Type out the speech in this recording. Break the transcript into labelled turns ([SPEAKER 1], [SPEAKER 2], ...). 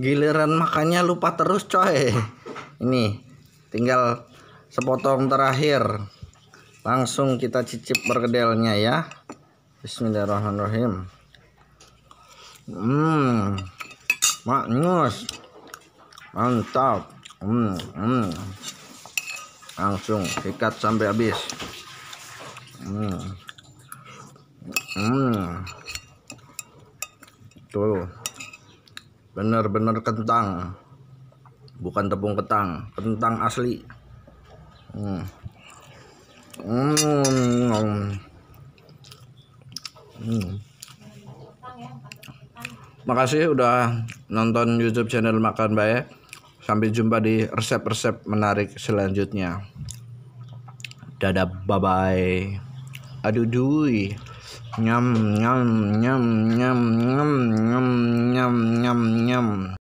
[SPEAKER 1] giliran makannya lupa terus coy ini tinggal sepotong terakhir langsung kita cicip perkedelnya ya
[SPEAKER 2] Bismillahirrahmanirrahim hmm maknyus mantap hmm, hmm. langsung ikat sampai habis hmm. Hmm. tuh
[SPEAKER 1] bener-bener kentang bukan tepung ketang kentang asli
[SPEAKER 3] hmm. Hmm.
[SPEAKER 4] Hmm. makasih udah nonton youtube channel makan baik sampai jumpa di resep-resep menarik selanjutnya dadah bye bye aduh dui
[SPEAKER 5] nyam nyam nyam nyam nyam, nyam. ням, ням, ням.